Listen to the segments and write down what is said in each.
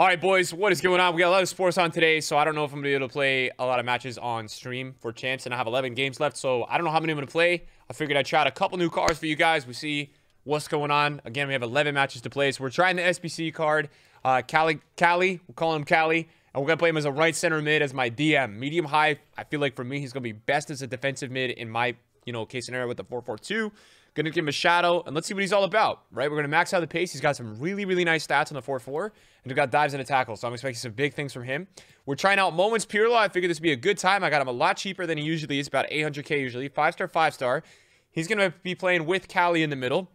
All right, boys, what is going on? We got a lot of sports on today, so I don't know if I'm going to be able to play a lot of matches on stream for champs, and I have 11 games left, so I don't know how many I'm going to play. I figured I'd try out a couple new cards for you guys. We see what's going on. Again, we have 11 matches to play, so we're trying the SBC card. Uh, Cali, Cali, we're calling him Cali, and we're going to play him as a right center mid as my DM. Medium high, I feel like for me, he's going to be best as a defensive mid in my, you know, case scenario with the 4-4-2. Going to give him a shadow, and let's see what he's all about, right? We're going to max out the pace. He's got some really, really nice stats on the 4-4, and we've got dives and a tackle, so I'm expecting some big things from him. We're trying out Moments law. I figured this would be a good time. I got him a lot cheaper than he usually is, about 800k usually. Five-star, five-star. He's going to be playing with Cali in the middle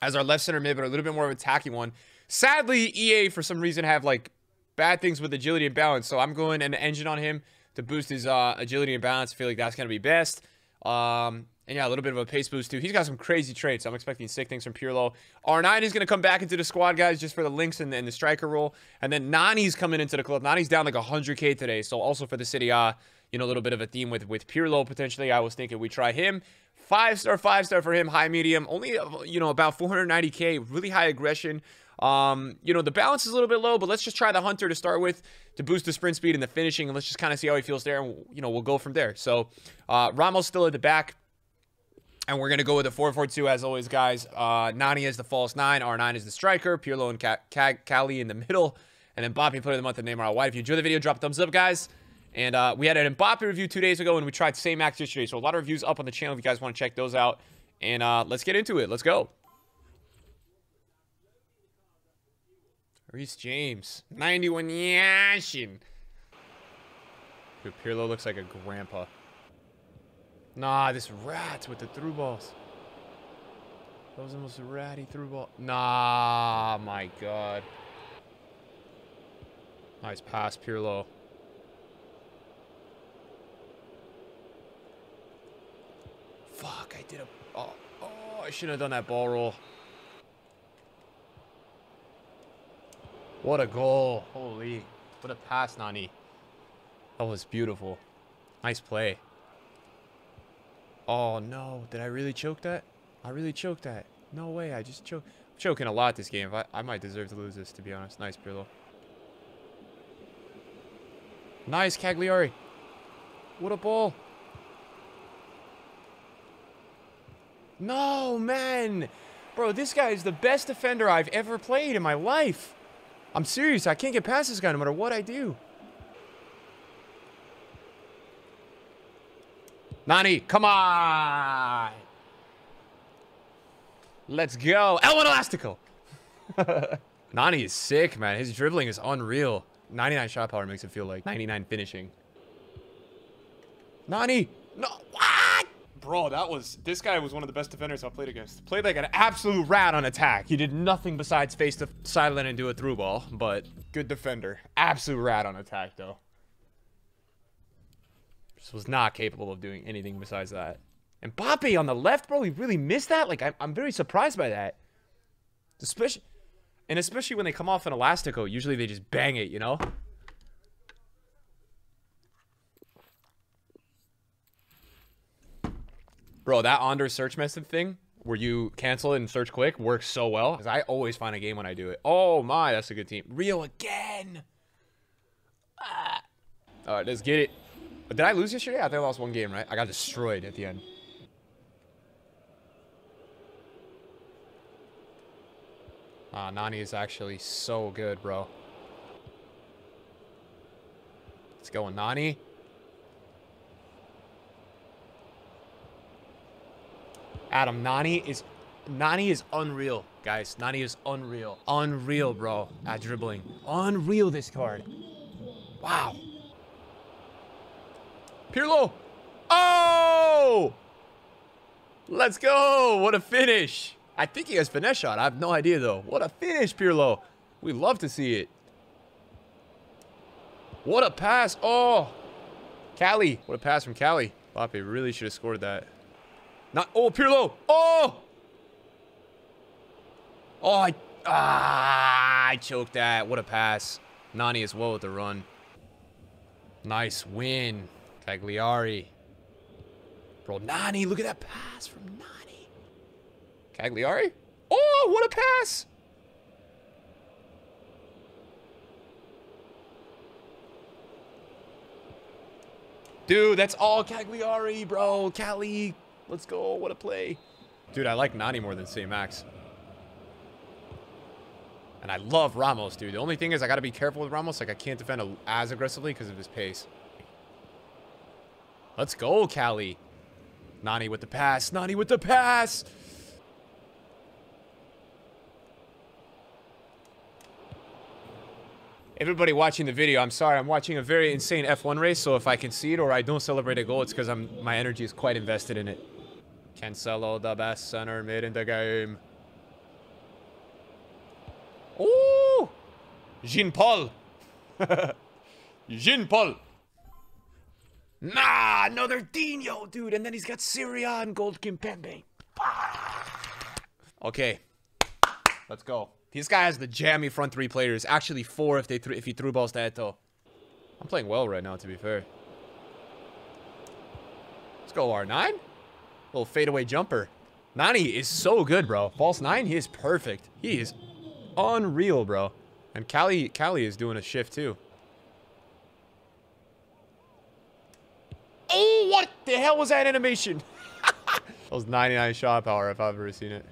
as our left center mid, but a little bit more of a tacky one. Sadly, EA, for some reason, have, like, bad things with agility and balance, so I'm going an engine on him to boost his uh, agility and balance. I feel like that's going to be best. Um, and yeah, a little bit of a pace boost too. He's got some crazy traits. I'm expecting sick things from Pirlo. R9 is going to come back into the squad, guys, just for the links and, and the striker role. And then Nani's coming into the club. Nani's down like 100k today. So also for the City A, you know, a little bit of a theme with, with Pirlo potentially. I was thinking we try him. Five star, five star for him. High medium. Only, uh, you know, about 490k. Really high aggression. Um, you know, the balance is a little bit low, but let's just try the Hunter to start with to boost the sprint speed and the finishing. And let's just kind of see how he feels there. And, you know, we'll go from there. So uh, Ramos still at the back. And we're going to go with a 4-4-2 as always, guys. Uh, Nani is the false nine. R9 is the striker. Pirlo and Ka Ka Kali in the middle. And Mbappe player of the month and Neymar white. If you enjoyed the video, drop a thumbs up, guys. And uh, we had an Mbappe review two days ago, and we tried same acts yesterday. So a lot of reviews up on the channel if you guys want to check those out. And uh, let's get into it. Let's go. Reese James, 91 Yashin. Dude, Pirlo looks like a grandpa. Nah, this rat with the through balls. That was the most ratty through ball. Nah, my God. Nice pass, Pirlo. Fuck, I did a... Oh, oh I shouldn't have done that ball roll. What a goal. Holy. What a pass, Nani. That was beautiful. Nice play. Oh, no. Did I really choke that? I really choked that. No way. I just choked. I'm choking a lot this game. I, I might deserve to lose this, to be honest. Nice, Brillo. Nice, Cagliari. What a ball. No, man. Bro, this guy is the best defender I've ever played in my life. I'm serious. I can't get past this guy no matter what I do. Nani, come on. Let's go. L1 Elastico. Nani is sick, man. His dribbling is unreal. 99 shot power makes it feel like 99 finishing. Nani! No! What? Bro, that was... This guy was one of the best defenders I have played against. Played like an absolute rat on attack. He did nothing besides face the sideline and do a through ball, but good defender. Absolute rat on attack, though. Just was not capable of doing anything besides that. And Poppy on the left, bro, he really missed that. Like, I'm, I'm very surprised by that. Especially, and especially when they come off an Elastico, usually they just bang it, you know? Bro, that Anders search method thing, where you cancel it and search quick, works so well. Because I always find a game when I do it. Oh my, that's a good team. Rio again! Ah. All right, let's get it. Did I lose yesterday? I think I lost one game, right? I got destroyed at the end. Ah, Nani is actually so good, bro. Let's go, Nani. Adam, Nani is Nani is unreal, guys. Nani is unreal. Unreal, bro, at dribbling. Unreal, this card. Wow. Pirlo. Oh! Let's go. What a finish. I think he has finesse shot. I have no idea, though. What a finish, Pirlo. We love to see it. What a pass. Oh. Cali. What a pass from Cali. Pape really should have scored that. Not. Oh, Pirlo. Oh. Oh, I. Ah, I choked that. What a pass. Nani as well with the run. Nice win. Cagliari. bro Nani. Look at that pass from Nani. Cagliari. Oh, what a pass. Dude, that's all Cagliari, bro. Cali. Let's go. What a play. Dude, I like Nani more than C-Max. And I love Ramos, dude. The only thing is I got to be careful with Ramos. Like, I can't defend as aggressively because of his pace. Let's go, Cali. Nani with the pass. Nani with the pass. Everybody watching the video, I'm sorry. I'm watching a very insane F1 race, so if I concede or I don't celebrate a goal, it's because I'm my energy is quite invested in it. Cancelo, the best center mid in the game. Ooh! Jean-Paul! Jean-Paul! Nah, another Dino, dude. And then he's got Syria and Gold Kimpembe. Okay, let's go. This guy has the jammy front three players. Actually, four if they if he threw balls to Eto. I'm playing well right now, to be fair. Let's go R9. Little fadeaway jumper. Nani is so good, bro. False 9, he is perfect. He is unreal, bro. And Cali, Cali is doing a shift, too. the hell was that animation? that was 99 shot power if I've ever seen it.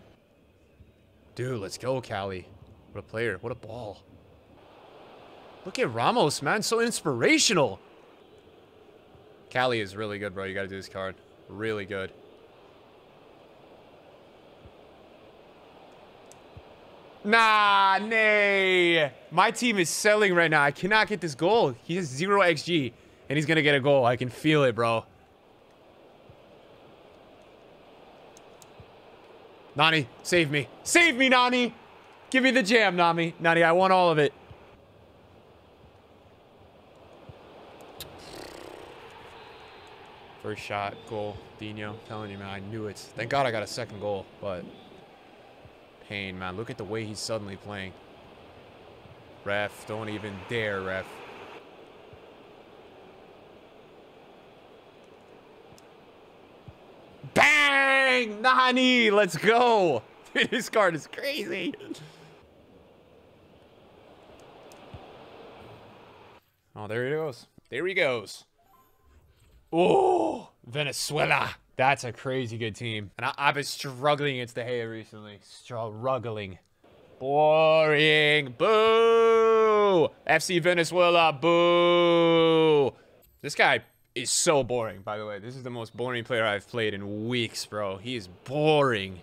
Dude, let's go, Cali. What a player. What a ball. Look at Ramos, man. So inspirational. Cali is really good, bro. You got to do this card. Really good. Nah, nay. My team is selling right now. I cannot get this goal. He has zero XG, and he's going to get a goal. I can feel it, bro. Nani, save me. Save me, Nani! Give me the jam, Nami. Nani, I want all of it. First shot, goal, Dino. telling you, man, I knew it. Thank God I got a second goal, but pain, man. Look at the way he's suddenly playing. Ref, don't even dare, ref. Dang, Nani, let's go. Dude, this card is crazy. Oh, there he goes. There he goes. Oh, Venezuela. That's a crazy good team. And I, have been struggling against the hair recently. Struggling. Boring. Boo. FC Venezuela. Boo. This guy is so boring, by the way. This is the most boring player I've played in weeks, bro. He is boring.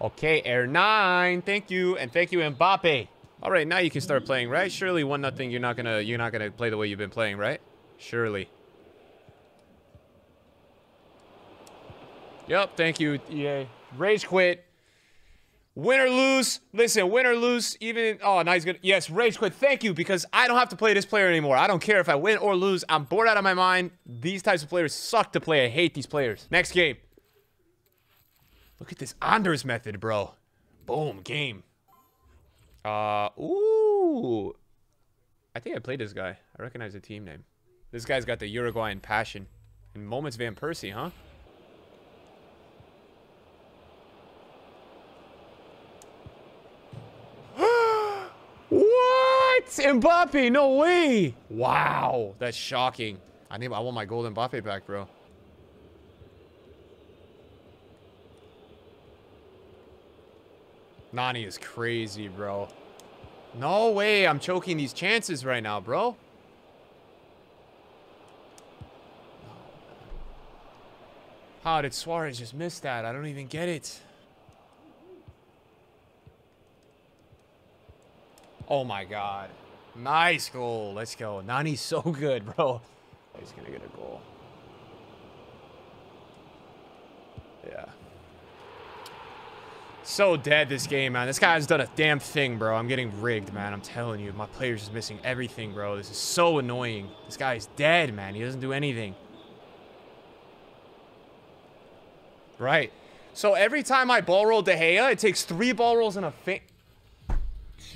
Okay, Air 9. Thank you. And thank you, Mbappe. All right, now you can start playing, right? Surely one nothing you're not going to you're not going to play the way you've been playing, right? Surely. Yep, thank you. EA. Rage quit. Win or lose, listen, win or lose, even, oh, now he's gonna, yes, rage quit, thank you, because I don't have to play this player anymore. I don't care if I win or lose, I'm bored out of my mind. These types of players suck to play, I hate these players. Next game. Look at this Anders method, bro. Boom, game. Uh, ooh. I think I played this guy. I recognize the team name. This guy's got the Uruguayan passion. And Moments Van Persie, huh? Mbappe! No way! Wow, that's shocking. I need. I want my golden Mbappe back, bro. Nani is crazy, bro. No way I'm choking these chances right now, bro. How did Suarez just miss that? I don't even get it. Oh my god. Nice goal. Let's go. Nani's so good, bro. He's going to get a goal. Yeah. So dead this game, man. This guy has done a damn thing, bro. I'm getting rigged, man. I'm telling you. My player's is missing everything, bro. This is so annoying. This guy is dead, man. He doesn't do anything. Right. So every time I ball roll De Gea, it takes three ball rolls and a fake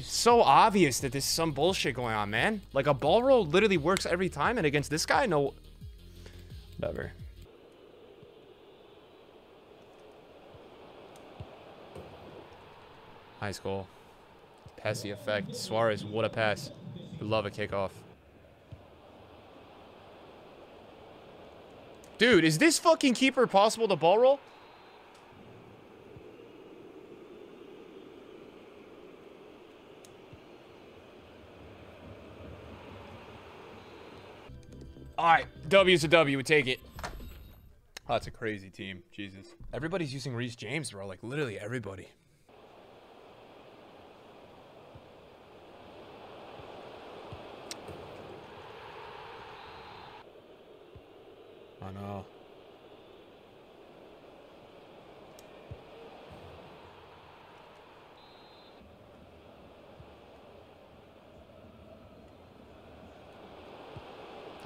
so obvious that there's some bullshit going on, man. Like, a ball roll literally works every time, and against this guy, no... Never. Nice goal. Passy effect. Suarez, what a pass. Love a kickoff. Dude, is this fucking keeper possible to ball roll? All right, W's a W. We take it. Oh, that's a crazy team. Jesus. Everybody's using Reese James, bro. Like, literally everybody.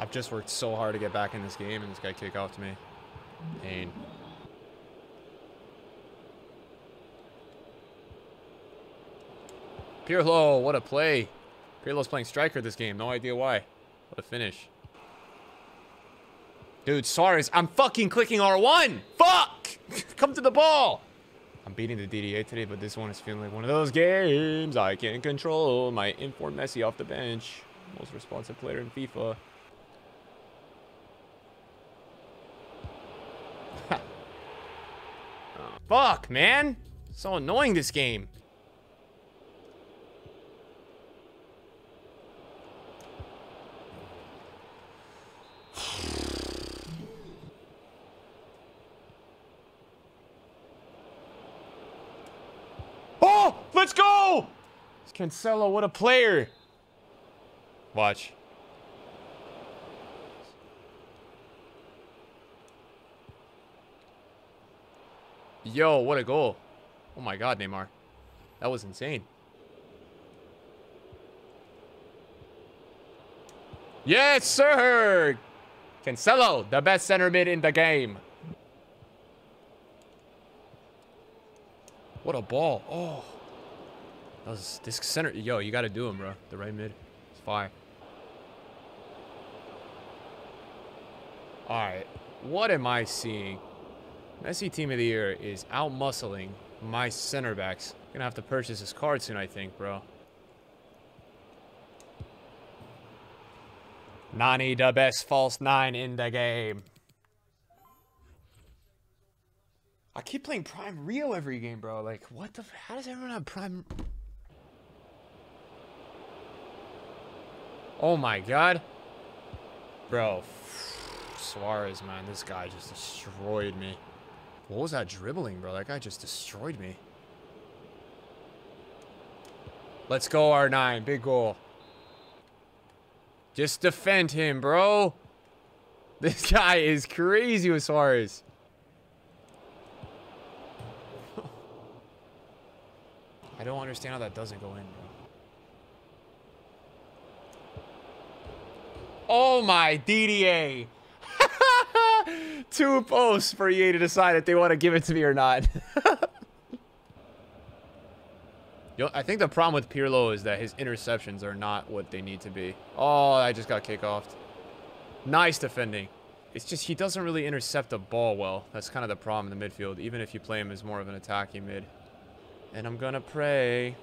I've just worked so hard to get back in this game, and this guy kick off to me. Pain. Pirlo, what a play. Pirlo's playing striker this game. No idea why. What a finish. Dude, Suarez, I'm fucking clicking R1. Fuck! Come to the ball. I'm beating the DDA today, but this one is feeling like one of those games I can't control. My informed Messi off the bench. Most responsive player in FIFA. Fuck, man. So annoying this game. Oh, let's go! It's Cancelo, what a player. Watch. Yo, what a goal. Oh my god, Neymar. That was insane. Yes, sir! Cancelo, the best center mid in the game. What a ball. Oh. That was this center. Yo, you got to do him, bro. The right mid. It's fire. All right. What am I seeing? Messi team of the year is out muscling my center backs. Gonna have to purchase his card soon, I think, bro. Nani, the best false nine in the game. I keep playing Prime Rio every game, bro. Like, what the? How does everyone have Prime? Oh my god, bro. Suarez, man, this guy just destroyed me. What was that dribbling, bro? That guy just destroyed me. Let's go, R9. Big goal. Just defend him, bro. This guy is crazy with Suarez. I don't understand how that doesn't go in, bro. Oh my, DDA. two posts for EA to decide if they want to give it to me or not. Yo, I think the problem with Pirlo is that his interceptions are not what they need to be. Oh, I just got kick off. Nice defending. It's just he doesn't really intercept the ball well. That's kind of the problem in the midfield, even if you play him as more of an attacking mid. And I'm going to pray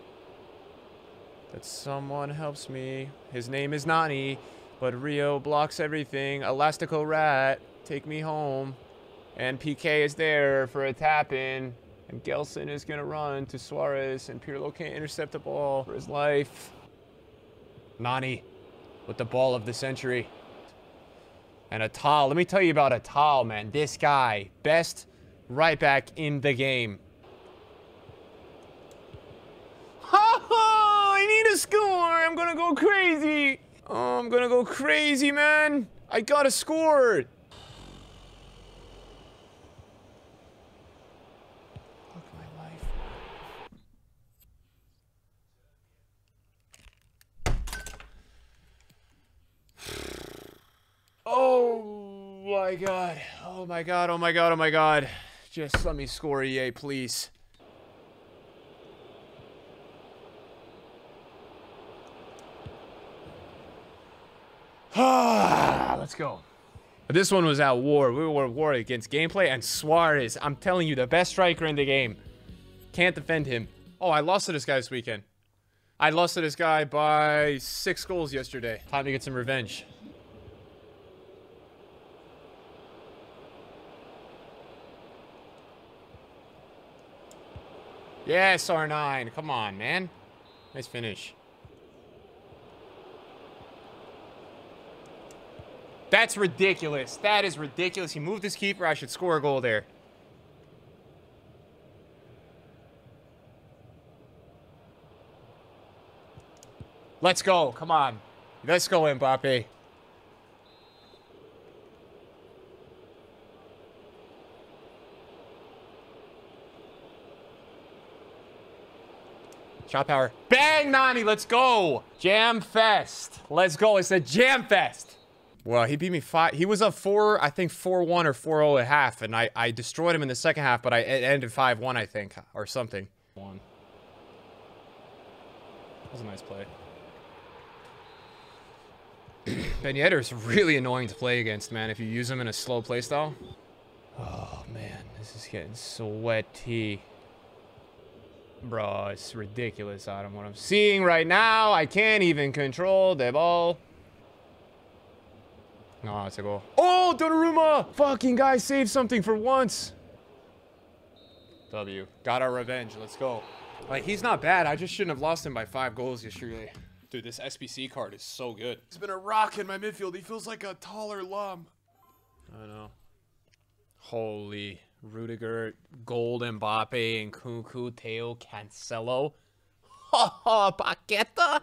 that someone helps me. His name is Nani, but Rio blocks everything. Elastico Rat. Take me home. And PK is there for a tap in. And Gelson is going to run to Suarez. And Pirlo can't intercept the ball for his life. Nani with the ball of the century. And Atal. Let me tell you about Atal, man. This guy, best right back in the game. I need a score. I'm going to go crazy. Oh, I'm going to go crazy, man. I got to score. Oh my god, oh my god, oh my god. Just let me score EA, please. Let's go. This one was at war. We were at war against gameplay and Suarez. I'm telling you, the best striker in the game. Can't defend him. Oh, I lost to this guy this weekend. I lost to this guy by six goals yesterday. Time to get some revenge. Yes, R9. Come on, man. Nice finish. That's ridiculous. That is ridiculous. He moved his keeper. I should score a goal there. Let's go. Come on. Let's go, Mbappe. Shot power. Bang, Nani, let's go. Jam fest. Let's go. It's a jam fest. Well, he beat me five. He was up four, I think four one or four zero oh at half, and I I destroyed him in the second half, but I it ended five one, I think, or something. One. That was a nice play. ben Yedder is really annoying to play against, man. If you use him in a slow playstyle. Oh man, this is getting sweaty. Bro, it's ridiculous, Adam, what I'm seeing right now. I can't even control the ball. No, it's a goal. Oh, Donnarumma! Fucking guy saved something for once. W. Got our revenge. Let's go. Like, he's not bad. I just shouldn't have lost him by five goals yesterday. Dude, this SBC card is so good. He's been a rock in my midfield. He feels like a taller lum. I know. Holy Rudiger, Gold, Mbappe, and Kunku, Teo, Cancelo. Ha ha, Paqueta.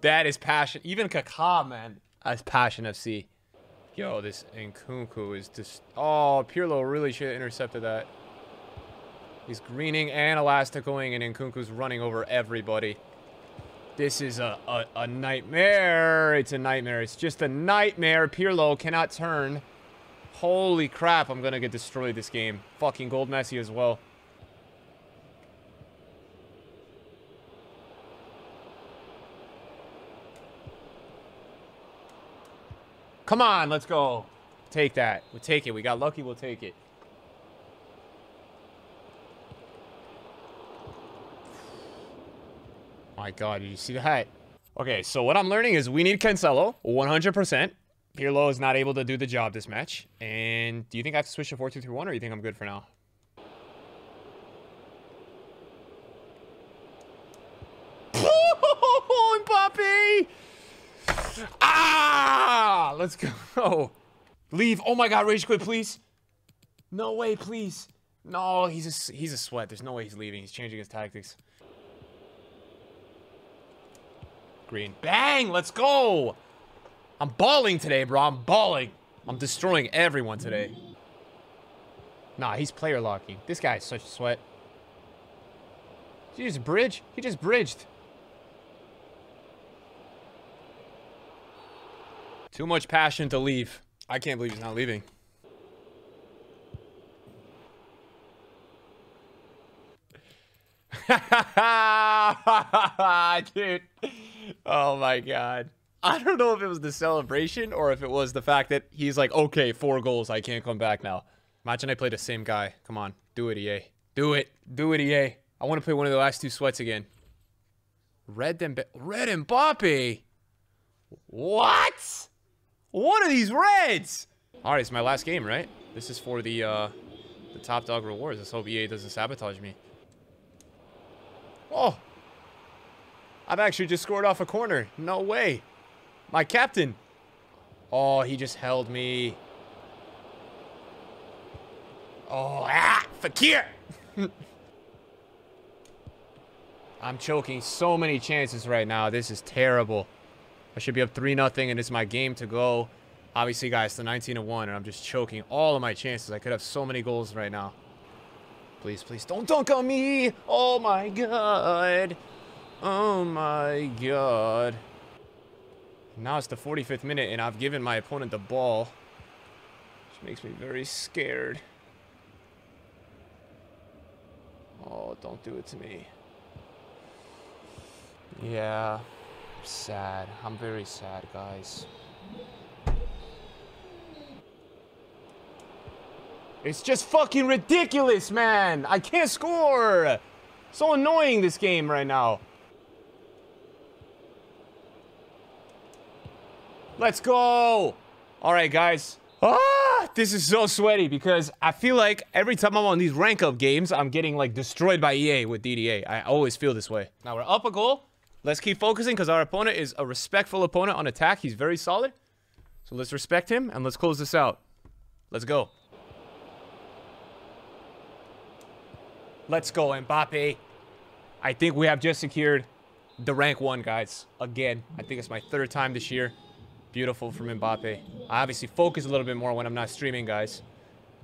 That is passion. Even Kaká, man. That's passion FC. Yo, this Nkunku is just... Oh, Pirlo really should have intercepted that. He's greening and elasticoing, and Nkunku's running over everybody. This is a, a, a nightmare. It's a nightmare. It's just a nightmare. Pirlo cannot turn. Holy crap, I'm gonna get destroyed this game. Fucking Gold Messi as well. Come on, let's go. Take that. We'll take it. We got lucky, we'll take it. My god, did you see that? Okay, so what I'm learning is we need Cancelo, 100%. Pirlo is not able to do the job this match. And do you think I have to switch to 4-2-3-1 or you think I'm good for now? Mbappe! Ah! Let's go. Leave. Oh my god, rage quit, please. No way, please. No, he's a, he's a sweat. There's no way he's leaving. He's changing his tactics. Green. Bang! Let's go! I'm balling today, bro. I'm balling. I'm destroying everyone today. Nah, he's player locking. This guy is such a sweat. Did he just bridge? He just bridged. Too much passion to leave. I can't believe he's not leaving. Dude. Oh my god. I don't know if it was the celebration or if it was the fact that he's like, okay, four goals, I can't come back now. Imagine I play the same guy. Come on, do it, EA. Do it, do it, EA. I want to play one of the last two sweats again. Red and Red Boppy. What? What are these reds. All right, it's my last game, right? This is for the uh, the top dog rewards. Let's hope EA doesn't sabotage me. Oh, I've actually just scored off a corner. No way. My captain. Oh, he just held me. Oh, ah, Fakir. I'm choking so many chances right now. This is terrible. I should be up 3 nothing, and it's my game to go. Obviously, guys, the 19-1, and I'm just choking all of my chances. I could have so many goals right now. Please, please, don't dunk on me! Oh, my God! Oh, my God. Now it's the 45th minute, and I've given my opponent the ball, which makes me very scared. Oh, don't do it to me. Yeah, I'm sad. I'm very sad, guys. It's just fucking ridiculous, man. I can't score. So annoying this game right now. Let's go. All right, guys. Ah, this is so sweaty because I feel like every time I'm on these rank up games, I'm getting like destroyed by EA with DDA. I always feel this way. Now we're up a goal. Let's keep focusing because our opponent is a respectful opponent on attack. He's very solid. So let's respect him and let's close this out. Let's go. Let's go, Mbappe. I think we have just secured the rank one, guys. Again, I think it's my third time this year. Beautiful from Mbappe. I obviously focus a little bit more when I'm not streaming, guys.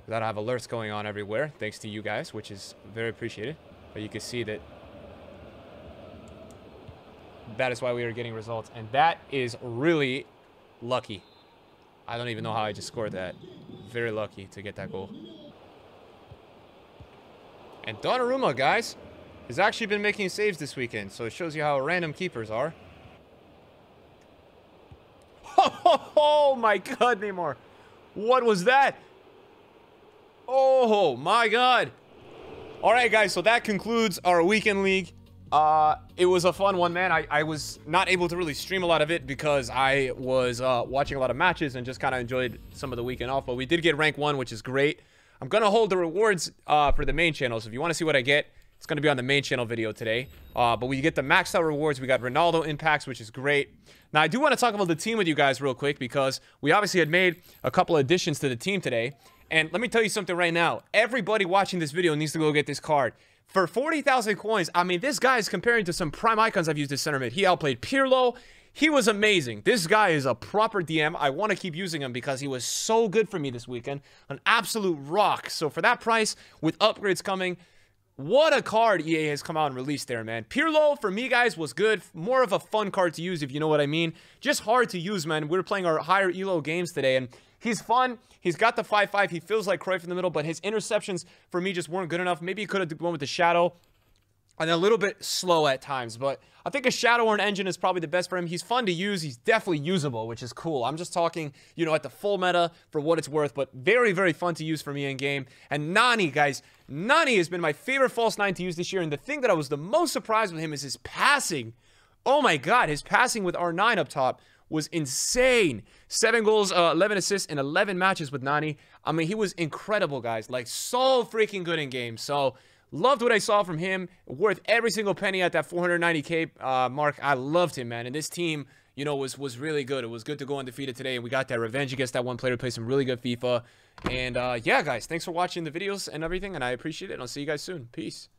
I have alerts going on everywhere, thanks to you guys, which is very appreciated. But you can see that that is why we are getting results. And that is really lucky. I don't even know how I just scored that. Very lucky to get that goal. And Donnarumma, guys, has actually been making saves this weekend. So it shows you how random keepers are. Oh my god, Neymar. What was that? Oh my god. All right, guys, so that concludes our weekend league. Uh, it was a fun one, man. I, I was not able to really stream a lot of it because I was uh, watching a lot of matches and just kind of enjoyed some of the weekend off. But we did get rank one, which is great. I'm going to hold the rewards uh, for the main channel. So if you want to see what I get, it's going to be on the main channel video today. Uh, but we get the maxed out rewards. We got Ronaldo impacts, which is great. Now, I do want to talk about the team with you guys real quick because we obviously had made a couple additions to the team today. And let me tell you something right now. Everybody watching this video needs to go get this card. For 40,000 coins, I mean, this guy is comparing to some prime icons I've used as center mid. He outplayed Pirlo. He was amazing. This guy is a proper DM. I want to keep using him because he was so good for me this weekend. An absolute rock. So for that price, with upgrades coming, what a card EA has come out and released there, man. Pirlo, for me, guys, was good. More of a fun card to use, if you know what I mean. Just hard to use, man. We are playing our higher ELO games today, and he's fun. He's got the 5-5. He feels like Cruyff in the middle, but his interceptions, for me, just weren't good enough. Maybe he could have gone with the shadow and a little bit slow at times, but I think a Shadowhorn engine is probably the best for him. He's fun to use. He's definitely usable, which is cool. I'm just talking, you know, at the full meta for what it's worth, but very, very fun to use for me in game. And Nani, guys, Nani has been my favorite false nine to use this year. And the thing that I was the most surprised with him is his passing. Oh my God, his passing with R9 up top was insane. Seven goals, uh, 11 assists in 11 matches with Nani. I mean, he was incredible, guys. Like, so freaking good in game. So, Loved what I saw from him. Worth every single penny at that 490k uh, mark. I loved him, man. And this team, you know, was was really good. It was good to go undefeated today, and we got that revenge against that one player to play some really good FIFA. And uh, yeah, guys, thanks for watching the videos and everything, and I appreciate it. And I'll see you guys soon. Peace.